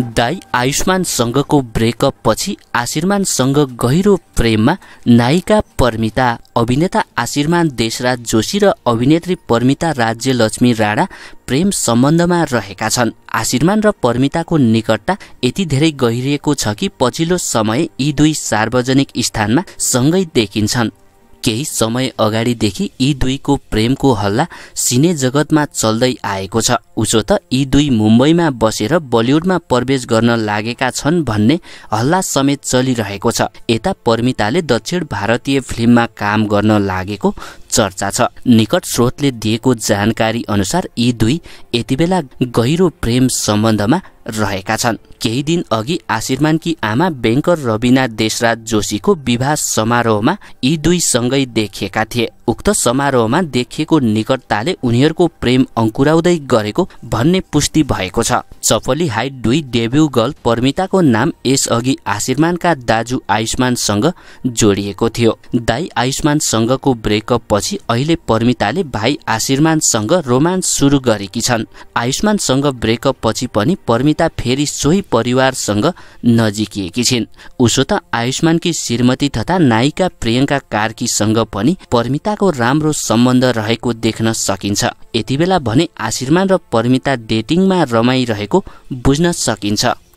दाई आयुष्मानसँगको ब्रेकअपपछि आशीर्मानसँग गहिरो प्रेममा नायिका परमिता अभिनेता आशीर्मान देशराज जोशी र अभिनेत्री पर्मिता राज्यलक्ष्मी राणा प्रेम सम्बन्धमा रहेका छन् आशीर्मान र परमिताको निकटता यति धेरै गहिरिएको छ कि पछिल्लो समय यी दुई सार्वजनिक स्थानमा सँगै देखिन्छन् केही समय अगाडिदेखि यी दुईको प्रेमको हल्ला सिने जगतमा चल्दै आएको छ उसो त यी दुई मुम्बईमा बसेर बलिउडमा प्रवेश गर्न लागेका छन् भन्ने हल्ला समेत चलिरहेको छ यता परमिताले दक्षिण भारतीय फिल्ममा काम गर्न लागेको चर्चा छ निकट स्रोतले दिएको जानकारी अनुसार यी दुई यति बेला गहिरो प्रेम सम्बन्धमा रहेका छन् केही दिन अघि कि आमा बेङ्कर रविना देशराज जोशीको विवाह समारोहमा यी दुई सँगै देखिएका थिए उक्त समारोहमा देखिएको निकटताले उनीहरूको प्रेम अङ्कुराउँदै गरेको भन्ने पुष्टि भएको छ चपली हाइट दुई डेब्यु गर्ल परमिताको नाम यसअघि आशीर्मानका दाजु आयुष्मानसँग जोडिएको थियो दाई आयुष्मानसँगको ब्रेकअप पछि अहिले परमिताले भाइ आशीर्मानसँग रोमान्स सुरु गरेकी छन् आयुष्मानसँग ब्रेकअप पछि पनि परमि अमिता फेरि सोही परिवारसँग नजिकिएकी छिन् उसो त आयुष्मानकी श्रीमती तथा नायिका प्रियङ्का कार्कीसँग पनि परमिताको राम्रो सम्बन्ध रहेको देख्न सकिन्छ यति बेला भने आशीर्मान र परमिता डेटिङमा रमाइरहेको बुझ्न सकिन्छ